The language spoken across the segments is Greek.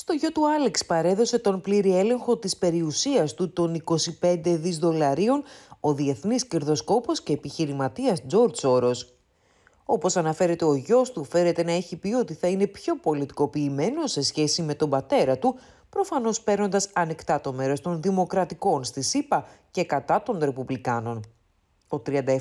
στο γιο του Άλεξ παρέδωσε τον πλήρη έλεγχο της περιουσίας του των 25 δις δολαρίων ο διεθνής κερδοσκόπος και επιχειρηματίας Τζόρτ Σόρος. Όπως αναφέρεται ο γιος του φέρεται να έχει πει ότι θα είναι πιο πολιτικοποιημένος σε σχέση με τον πατέρα του, προφανώς παίρνοντας ανεκτά το μέρος των δημοκρατικών στη ΣΥΠΑ και κατά των ρεπουμπλικάνων. Ο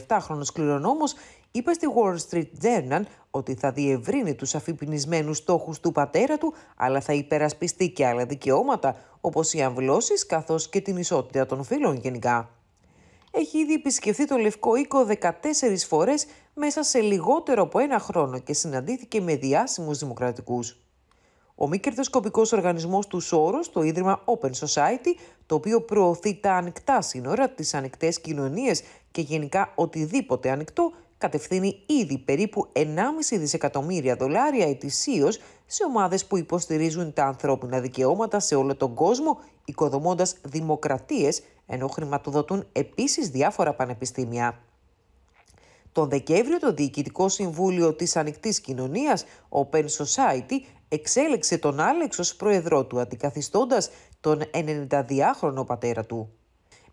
37χρονος κληρονόμος είπε στη Wall Street Journal ότι θα διευρύνει τους αφιπινισμένους στόχους του πατέρα του, αλλά θα υπερασπιστεί και άλλα δικαιώματα, όπως οι αμβλώσεις καθώς και την ισότητα των φίλων γενικά. Έχει ήδη επισκεφθεί το Λευκό Οίκο 14 φορές μέσα σε λιγότερο από ένα χρόνο και συναντήθηκε με διάσημους δημοκρατικούς ο μη κερδοσκοπικός οργανισμός του Σόρος, το ίδρυμα Open Society, το οποίο προωθεί τα ανοιχτά σύνορα, τις ανοιχτές κοινωνίες και γενικά οτιδήποτε ανοιχτό, κατευθύνει ήδη περίπου 1,5 δισεκατομμύρια δολάρια ετησίως σε ομάδες που υποστηρίζουν τα ανθρώπινα δικαιώματα σε όλο τον κόσμο, οικοδομώντας δημοκρατίες ενώ χρηματοδοτούν επίσης διάφορα πανεπιστήμια. Τον Δεκέμβριο το Διοικητικό Συμβούλιο της Ανοιχτής Κοινωνίας, Open Society, εξέλεξε τον Άλεξ ως πρόεδρό του αντικαθιστώντας τον 92χρονο πατέρα του.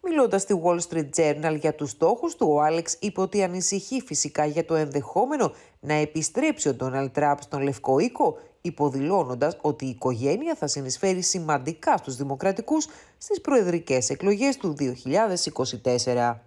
Μιλώντας στη Wall Street Journal για τους στόχους του, ο Άλεξ είπε ότι ανησυχεί φυσικά για το ενδεχόμενο να επιστρέψει ο Ντόναλτ Τραμπ στον Λευκό Οίκο, υποδηλώνοντας ότι η οικογένεια θα συνεισφέρει σημαντικά στους δημοκρατικούς στις προεδρικές εκλογές του 2024.